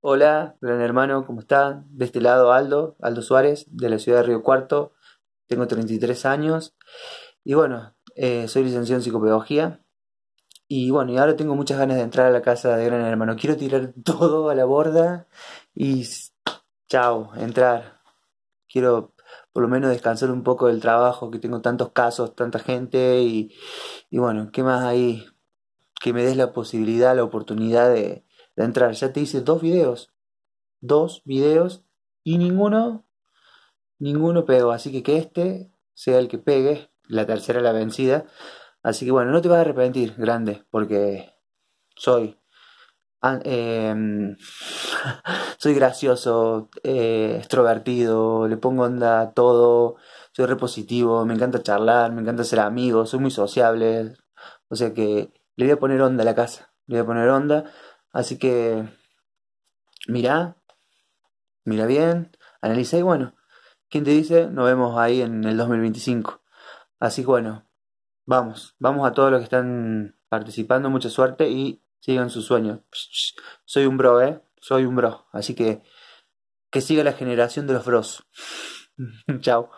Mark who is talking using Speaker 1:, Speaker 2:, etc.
Speaker 1: Hola, gran hermano, ¿cómo está? De este lado Aldo, Aldo Suárez, de la ciudad de Río Cuarto. Tengo 33 años y bueno, eh, soy licenciado en psicopedagogía. Y bueno, y ahora tengo muchas ganas de entrar a la casa de gran hermano. Quiero tirar todo a la borda y chao, entrar. Quiero por lo menos descansar un poco del trabajo, que tengo tantos casos, tanta gente y, y bueno, ¿qué más hay? Que me des la posibilidad, la oportunidad de, de entrar. Ya te hice dos videos. Dos videos y ninguno, ninguno pegó. Así que que este sea el que pegue, la tercera la vencida. Así que bueno, no te vas a arrepentir, grande, porque soy. Ah, em, soy gracioso, eh, extrovertido, le pongo onda a todo, soy repositivo, me encanta charlar, me encanta ser amigo, soy muy sociable. O sea que le voy a poner onda a la casa, le voy a poner onda. Así que mira, mira bien, analiza y bueno, ¿quién te dice? Nos vemos ahí en el 2025. Así que bueno, vamos, vamos a todos los que están participando, mucha suerte y sigan sus sueños. Soy un bro, ¿eh? Soy un bro. Así que que siga la generación de los bros. Chao.